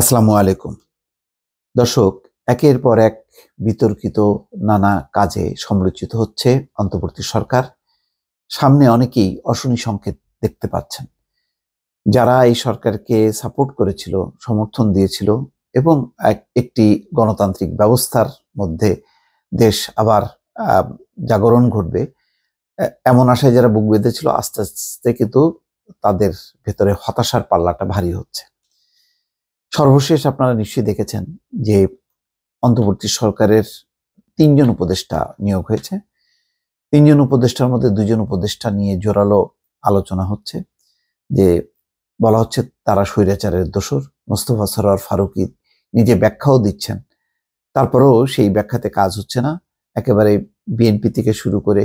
আসসালামু আলাইকুম দর্শক একের পর এক বিতর্কিত নানা কাজে সমালোচিত হচ্ছে অন্তর্বর্তী সরকার সামনে অনেকেই অশনি সংকেত দেখতে পাচ্ছেন যারা এই সরকারকে সাপোর্ট করেছিল সমর্থন দিয়েছিল এবং একটি গণতান্ত্রিক ব্যবস্থার মধ্যে দেশ আবার জাগরণ ঘটবে এমন আশায় যারা বুক বেঁধেছিল আস্তে আস্তে কিন্তু তাদের ভেতরে হতাশার পাল্লাটা ভারী হচ্ছে সর্বশেষ আপনারা নিশ্চয়ই দেখেছেন যে অন্তর্বর্তী সরকারের তিনজন উপদেষ্টা নিয়োগ হয়েছে তিনজন উপদেষ্টার মধ্যে দুজন উপদেষ্টা নিয়ে জোরালো আলোচনা হচ্ছে যে বলা হচ্ছে তারা স্বৈরাচারের দোষর মোস্তফা সরোয়ার ফারুকি নিজে ব্যাখ্যাও দিচ্ছেন তারপরেও সেই ব্যাখ্যাতে কাজ হচ্ছে না একেবারে বিএনপি থেকে শুরু করে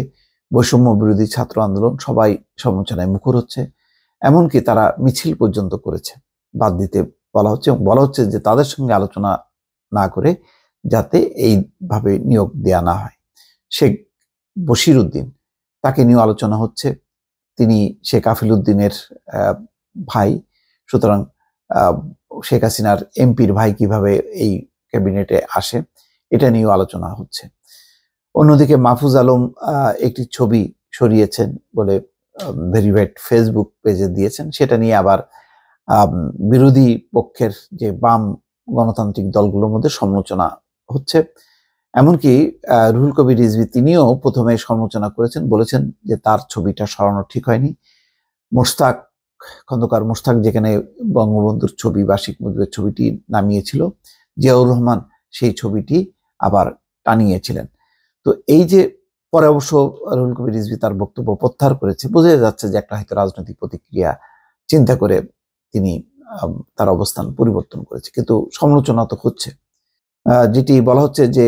বৈষম্য বিরোধী ছাত্র আন্দোলন সবাই সমালোচনায় মুখর হচ্ছে এমনকি তারা মিছিল পর্যন্ত করেছে বাদ দিতে বলা হচ্ছে এবং বলা হচ্ছে যে তাদের সঙ্গে আলোচনা না করে যাতে এইভাবে নিয়োগ দেয়া না হয় শেখ বশির উদ্দিন তাকে নিয়ে আলোচনা হচ্ছে তিনি শেখ আফিল উদ্দিনের ভাই সুতরাং শেখ হাসিনার এমপির ভাই কিভাবে এই ক্যাবিনেটে আসে এটা নিয়েও আলোচনা হচ্ছে অন্যদিকে মাহফুজ আলম একটি ছবি সরিয়েছেন বলে ভেরিভেট ফেসবুক পেজে দিয়েছেন সেটা নিয়ে আবার বিরোধী পক্ষের যে বাম গণতান্ত্রিক দলগুলোর মধ্যে সমালোচনা হচ্ছে এমনকি রুহুল কবির রিজভি তিনিও প্রথমে সমালোচনা করেছেন বলেছেন যে তার ছবিটা সরানো ঠিক হয়নি মোস্তাক খন্দকার মোস্তাক যেখানে বঙ্গবন্ধুর ছবি বা শেখ মুজিবের ছবিটি নামিয়েছিল জিয়াউর রহমান সেই ছবিটি আবার টানিয়েছিলেন তো এই যে পরে অবশ্য রুহুল কবির রিজভি তার বক্তব্য প্রত্যাহার করেছে বোঝা যাচ্ছে যে একটা হয়তো রাজনৈতিক প্রতিক্রিয়া চিন্তা করে তিনি তার অবস্থান পরিবর্তন করেছে কিন্তু সমালোচনা তো হচ্ছে যেটি বলা হচ্ছে যে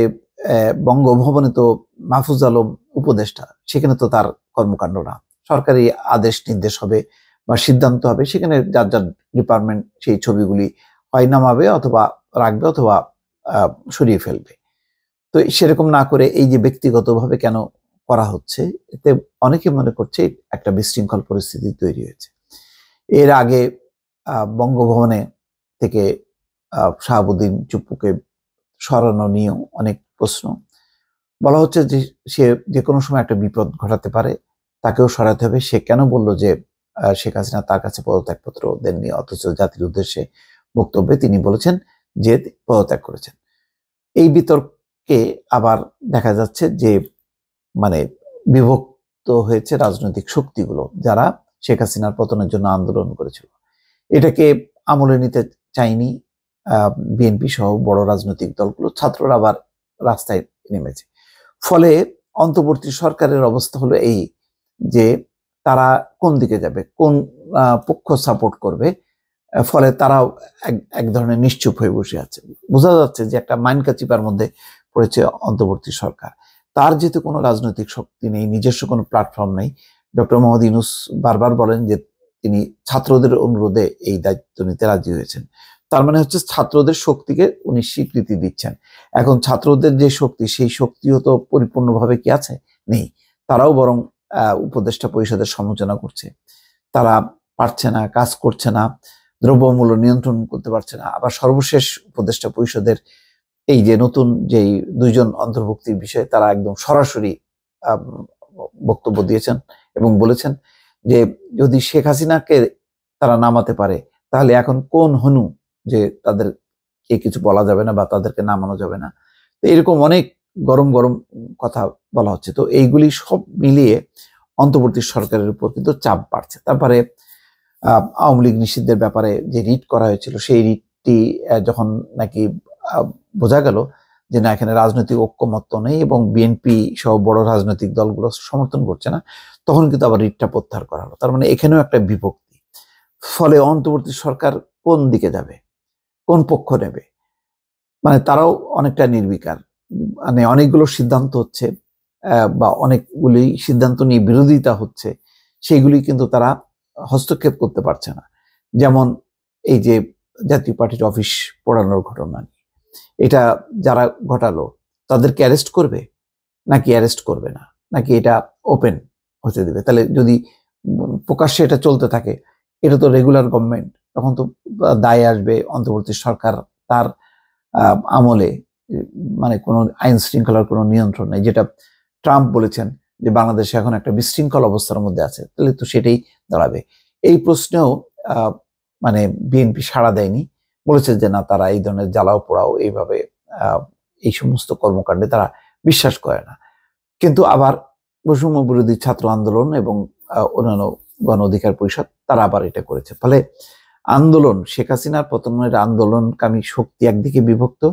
বঙ্গভবনে তো মাহফুজ আলম উপদেষ্টা সেখানে তো তার কর্মকাণ্ড না সরকারি আদেশ নির্দেশ হবে বা সিদ্ধান্ত হবে সেখানে যার যার ডিপার্টমেন্ট সেই ছবিগুলি হয় নামাবে অথবা রাখবে অথবা সরিয়ে ফেলবে তো সেরকম না করে এই যে ব্যক্তিগতভাবে কেন করা হচ্ছে এতে অনেকে মনে করছে একটা বিশৃঙ্খল পরিস্থিতি তৈরি হয়েছে এর আগে বঙ্গভবনে থেকে শাহাবুদ্দিন চুপ্পুকে সরানো নিয়েও অনেক প্রশ্ন বলা হচ্ছে যে সে যে কোনো সময় একটা বিপদ ঘটাতে পারে তাকেও সরাতে হবে সে কেন বলল যে শেখ হাসিনা তার কাছে পদত্যাগপত্র দেননি অথচ জাতির উদ্দেশ্যে বক্তব্যে তিনি বলেছেন যে পদত্যাগ করেছেন এই বিতর্কে আবার দেখা যাচ্ছে যে মানে বিভক্ত হয়েছে রাজনৈতিক শক্তিগুলো যারা শেখ হাসিনার পতনের জন্য আন্দোলন করেছিল এটাকে আমলে নিতে চাইনি বিএনপি সহ বড় রাজনৈতিক দলগুলো ছাত্ররা আবার রাস্তায় নেমেছে ফলে অন্তর্বর্তী সরকারের অবস্থা হলো এই যে তারা কোন দিকে যাবে কোন পক্ষ সাপোর্ট করবে ফলে তারাও এক ধরনের নিশ্চুপ হয়ে বসে আছে বোঝা যাচ্ছে যে একটা মাইনকা চিপার মধ্যে পড়েছে অন্তর্বর্তী সরকার তার যেহেতু কোনো রাজনৈতিক শক্তি নেই নিজস্ব কোনো প্ল্যাটফর্ম নেই ডক্টর মোহাম্মদ ইউনুস বারবার বলেন যে তিনি ছাত্রদের অনুরোধে এই দায়িত্ব নিতে রাজি হয়েছেন তার মানে হচ্ছে ছাত্রদের শক্তিকে উনি স্বীকৃতি দিচ্ছেন এখন ছাত্রদের যে শক্তি সেই শক্তিও তো পরিপূর্ণভাবে কি আছে নেই তারাও বরং উপদেষ্টা পরিষদের সমালোচনা করছে তারা পারছে না কাজ করছে না দ্রব্যমূল্য নিয়ন্ত্রণ করতে পারছে না আবার সর্বশেষ উপদেষ্টা পরিষদের এই যে নতুন যেই দুইজন অন্তর্ভুক্তির বিষয়ে তারা একদম সরাসরি বক্তব্য দিয়েছেন এবং বলেছেন যে যদি শেখ হাসিনাকে তারা নামাতে পারে তাহলে এখন কোন হনু যে তাদের কে কিছু বলা যাবে না বা তাদেরকে নামানো যাবে না তো এরকম অনেক গরম গরম কথা বলা হচ্ছে তো এইগুলি সব মিলিয়ে অন্তর্বর্তী সরকারের উপর কিন্তু চাপ বাড়ছে তারপরে আওয়ামী লীগ নিষিদ্ধের ব্যাপারে যে রিট করা হয়েছিল সেই রিটটি যখন নাকি বোঝা গেল যে না এখানে রাজনৈতিক ঐক্যমত্য নেই এবং বিএনপি সহ বড় রাজনৈতিক দলগুলো সমর্থন করছে না তখন কিন্তু আবার রিটটা প্রত্যাহার করা হলো তার মানে এখানেও একটা বিভক্তি ফলে অন্তর্বর্তী সরকার কোন দিকে যাবে কোন পক্ষ নেবে মানে তারাও অনেকটা নির্বিকার মানে অনেকগুলো সিদ্ধান্ত হচ্ছে বা অনেকগুলি সিদ্ধান্ত নিয়ে বিরোধিতা হচ্ছে সেইগুলি কিন্তু তারা হস্তক্ষেপ করতে পারছে না যেমন এই যে জাতীয় পার্টির অফিস পড়ানোর ঘটনা নিয়ে এটা যারা ঘটালো তাদেরকে অ্যারেস্ট করবে নাকি অ্যারেস্ট করবে না নাকি এটা ওপেন হতে দেবে তাহলে যদি প্রকাশ্যে এটা চলতে থাকে এটা তো রেগুলার গভর্নমেন্ট তখন তো দায় আসবে অন্তর্বর্তী সরকার তার আমলে মানে কোনো আইন শৃঙ্খলার কোনো নিয়ন্ত্রণ নেই যেটা ট্রাম্প বলেছেন যে বাংলাদেশে এখন একটা বিশৃঙ্খল অবস্থার মধ্যে আছে তাহলে তো সেটাই দাঁড়াবে এই প্রশ্নেও মানে বিএনপি সাড়া দেয়নি বলেছে যে না তারা এই ধরনের জ্বালাও পোড়াও এইভাবে এই সমস্ত কর্মকাণ্ডে তারা বিশ্বাস করে না কিন্তু আবার বৈষম্য বিরোধী ছাত্র আন্দোলন এবং অন্যান্য গণ অধিকার পরিষদ তারা আবার এটা করেছে ফলে আন্দোলন শেখ হাসিনার পতনের আন্দোলনকামী শক্তি একদিকে বিভক্ত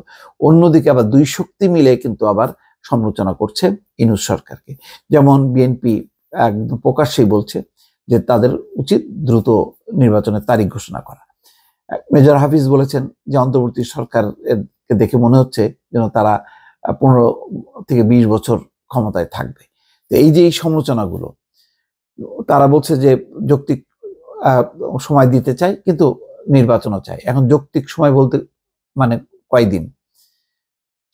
অন্যদিকে আবার দুই শক্তি মিলে কিন্তু আবার সমালোচনা করছে ইনুস সরকারকে যেমন বিএনপি একদম প্রকাশ্যেই বলছে যে তাদের উচিত দ্রুত নির্বাচনের তারিখ ঘোষণা করা মেজর হাফিজ বলেছেন যে অন্তর্বর্তী সরকার দেখে মনে হচ্ছে যেন তারা পনেরো থেকে ২০ বছর ক্ষমতায় থাকবে তো এই যে এই সমালোচনাগুলো তারা বলছে যে যৌক্তিক সময় দিতে চাই কিন্তু নির্বাচনও চাই এখন যৌক্তিক সময় বলতে মানে কয়দিন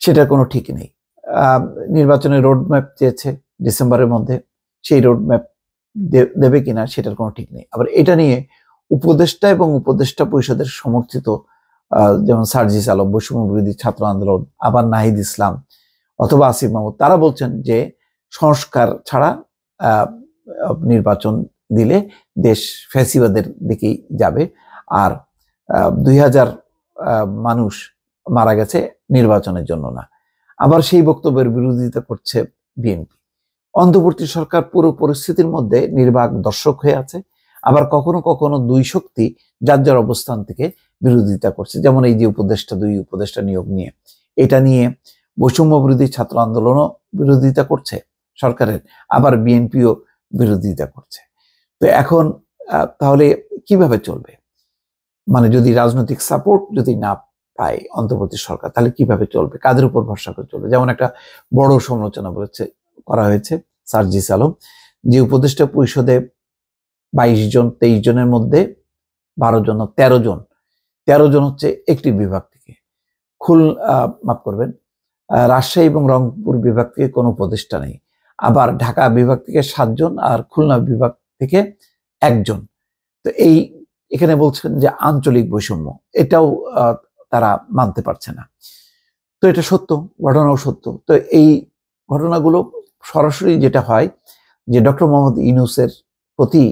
সেটার কোনো ঠিক নেই নির্বাচনের রোডম্যাপ চেয়েছে ডিসেম্বরের মধ্যে সেই রোডম্যাপ দেবে কিনা সেটার কোনো ঠিক নেই আবার এটা নিয়ে উপদেষ্টা এবং উপদেষ্টা পরিষদের সমর্থিত যেমন সার্জিস আলম বৈষম্য বিরোধী ছাত্র আন্দোলন আবার নাহিদ ইসলাম অথবা আসিফ মাহমুদ তারা বলছেন যে সংস্কার ছাড়া নির্বাচন দিলে দেশ ফ্যাসিবাদের দিকেই যাবে আর দুই হাজার মানুষ মারা গেছে নির্বাচনের জন্য না আবার সেই বক্তব্যের বিরোধিতা করছে বিএনপি অন্তর্বর্তী সরকার পুরো পরিস্থিতির মধ্যে নির্বাক দর্শক হয়ে আছে আবার কখনো কখনো দুই শক্তি যার যার অবস্থান থেকে বিরোধিতা করছে যেমন এই যে উপদেষ্টা দুই উপদেষ্টা নিয়োগ নিয়ে এটা নিয়ে বৈষম্য বিরোধী ছাত্র আন্দোলনও বিরোধিতা করছে সরকারের আবার বিএনপিও বিরোধিতা করছে তো এখন তাহলে কিভাবে চলবে মানে যদি রাজনৈতিক সাপোর্ট যদি না পায় অন্তর্বর্তী সরকার তাহলে কিভাবে চলবে কাদের উপর ভরসা করে চলবে যেমন একটা বড় সমালোচনা বলেছে করা হয়েছে সার্জিস আলম যে উপদেষ্টা পরিষদে বাইশ জন তেইশ জনের মধ্যে বারো জন তেরো জন তেরো জন হচ্ছে একটি বিভাগ থেকে খুল মাফ করবেন রাজশাহী এবং রংপুর বিভাগ থেকে কোনো উপদেষ্টা নেই আবার ঢাকা বিভাগ থেকে সাতজন আর খুলনা বিভাগ থেকে একজন তো এই এখানে বলছেন যে আঞ্চলিক বৈষম্য এটাও তারা মানতে পারছে না তো এটা সত্য ঘটনাও সত্য তো এই ঘটনাগুলো সরাসরি যেটা হয় যে ডক্টর মোহাম্মদ ইউনুসের প্রতি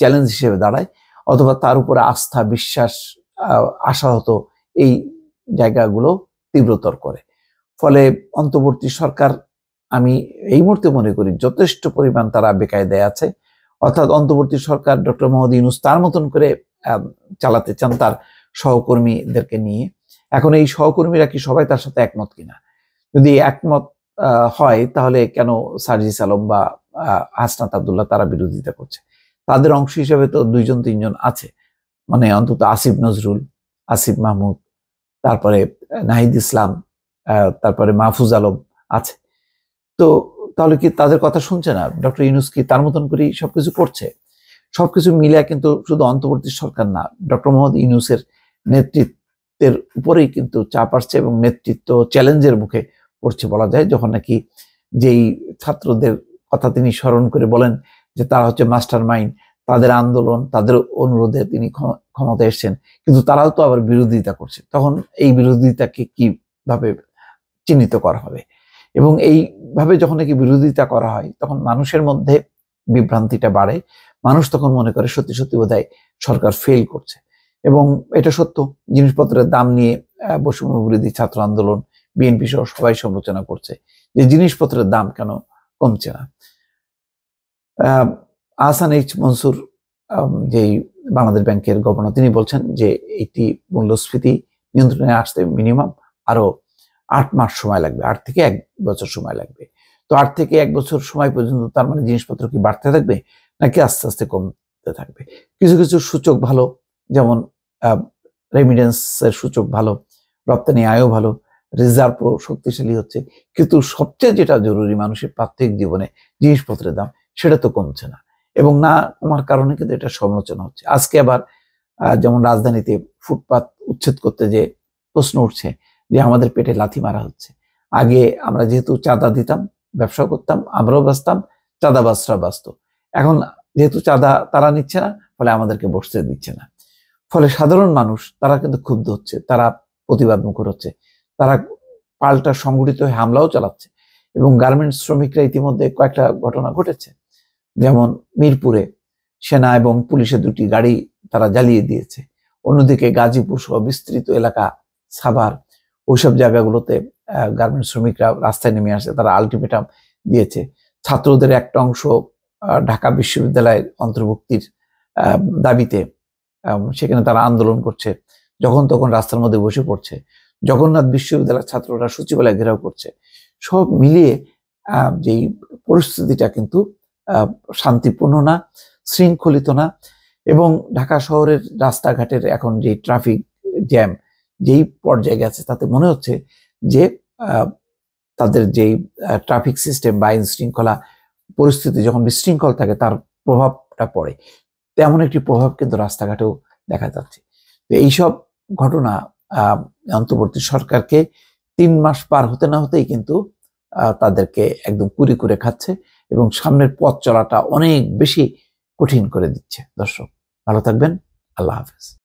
চ্যালেঞ্জ হিসেবে দাঁড়ায় অথবা তার উপরে আস্থা বিশ্বাস আশাহত এই জায়গাগুলো তীব্রতর করে ফলে অন্তর্বর্তী সরকার আমি এই মুহূর্তে মনে করি যথেষ্ট পরিমাণ তারা বেকায়দায় আছে অর্থাৎ অন্তর্বর্তী সরকার ডক্টর মোহাম্মদ ইউনুস তার মতন করে চালাতে চান তার সহকর্মীদেরকে নিয়ে এখন এই সহকর্মীরা কি সবাই তার সাথে একমত কিনা যদি একমত হয় তাহলে কেন সার্জিস আলম বা হাসনাত আবদুল্লাহ তারা বিরোধিতা করছে তাদের অংশ হিসাবে তো দুইজন তিনজন আছে মানে অন্তত আসিফ নজরুল আসিফ মাহমুদ তারপরে নাহিদ ইসলাম তারপরে মাহফুজ আলম আছে তো তাহলে কি তাদের কথা শুনছে না ডক্টর ইউনুস কি তার মতন করেই সবকিছু করছে সবকিছু মিলে কিন্তু শুধু অন্তর্বর্তী সরকার না ডক্টর মোহাম্মদ ইউনুসের নেতৃত্বের উপরেই কিন্তু চাপ আসছে এবং নেতৃত্ব চ্যালেঞ্জের মুখে পড়ছে বলা যায় যখন নাকি যেই ছাত্রদের কথা তিনি স্মরণ করে বলেন যে তারা হচ্ছে মাস্টার মাইন্ড তাদের আন্দোলন তাদের অনুরোধে তিনি ক্ষমতা এসছেন কিন্তু তারাও তো আবার বিরোধিতা করছে তখন এই বিরোধিতাকে কিভাবে চিহ্নিত করা হবে এবং এইভাবে যখন নাকি বিরোধিতা করা হয় তখন মানুষের মধ্যে বিভ্রান্তিটা বাড়ে মানুষ তখন মনে করে সত্যি সত্যি বোধ সরকার ফেল করছে এবং এটা সত্য জিনিসপত্রের দাম নিয়ে বৈষম্য বিরোধী ছাত্র আন্দোলন বিএনপি সহ সবাই সমালোচনা করছে যে জিনিসপত্রের দাম কেন কমছে না আহসান এইচ মনসুর যেই বাংলাদেশ ব্যাংকের গভর্নর তিনি বলছেন যে এটি মূল্যস্ফীতি নিয়ন্ত্রণে আসতে মিনিমাম আরও আট মাস সময় লাগবে আট থেকে এক বছর সময় লাগবে তো আট থেকে এক বছর সময় পর্যন্ত তার মানে জিনিসপত্র কি বাড়তে থাকবে নাকি আস্তে আস্তে কমতে থাকবে কিছু কিছু সূচক ভালো যেমন রেমিডেন্সের সূচক ভালো রপ্তানি আয়ও ভালো রিজার্ভও শক্তিশালী হচ্ছে কিন্তু সবচেয়ে যেটা জরুরি মানুষের প্রাত্যহিক জীবনে জিনিসপত্রের দাম সেটা তো কমছে না এবং না তোমার কারণে কিন্তু এটা সমালোচনা হচ্ছে আজকে আবার যেমন রাজধানীতে ফুটপাত উচ্ছেদ করতে যে প্রশ্ন উঠছে যে আমাদের পেটে লাথি মারা হচ্ছে আগে আমরা যেহেতু চাঁদা দিতাম ব্যবসা করতাম আমরাও বাঁচতাম বাসরা বাঁচত এখন যেহেতু চাঁদা তারা নিচ্ছে না ফলে আমাদেরকে বসতে দিচ্ছে না ফলে সাধারণ মানুষ তারা কিন্তু ক্ষুব্ধ হচ্ছে তারা প্রতিবাদ মুখর হচ্ছে তারা পাল্টা সংগঠিত হয়ে হামলাও চালাচ্ছে এবং গার্মেন্টস শ্রমিকরা ইতিমধ্যে কয়েকটা ঘটনা ঘটেছে যেমন মিরপুরে সেনা এবং পুলিশের দুটি গাড়ি তারা জ্বালিয়ে দিয়েছে অন্যদিকে গাজীপুর সহ বিস্তৃত এলাকা সাভার ওইসব জায়গাগুলোতে গার্মেন্ট শ্রমিকরা রাস্তায় নেমে আসে তারা আলটিমেটাম দিয়েছে ছাত্রদের একটা অংশ ঢাকা বিশ্ববিদ্যালয়ের অন্তর্ভুক্তির দাবিতে সেখানে তারা আন্দোলন করছে যখন তখন রাস্তার মধ্যে বসে পড়ছে জগন্নাথ বিশ্ববিদ্যালয়ের ছাত্ররা সচিবালয় ঘেরাও করছে সব মিলিয়ে যেই পরিস্থিতিটা কিন্তু শান্তিপূর্ণ না শৃঙ্খলিত না এবং ঢাকা শহরের রাস্তাঘাটের এখন যে ট্রাফিক জ্যাম যেই পর্যায়ে গেছে তাতে মনে হচ্ছে যে তাদের যে ট্রাফিক সিস্টেম বা আইন শৃঙ্খলা পরিস্থিতি যখন বিশৃঙ্খল থাকে তার প্রভাবটা পড়ে তেমন একটি প্রভাব কিন্তু রাস্তাঘাটেও দেখা যাচ্ছে তো এইসব ঘটনা অন্তর্বর্তী সরকারকে তিন মাস পার হতে না হতেই কিন্তু তাদেরকে একদম কুড়ি করে খাচ্ছে এবং সামনের পথ চলাটা অনেক বেশি কঠিন করে দিচ্ছে দর্শক ভালো থাকবেন আল্লাহ হাফেজ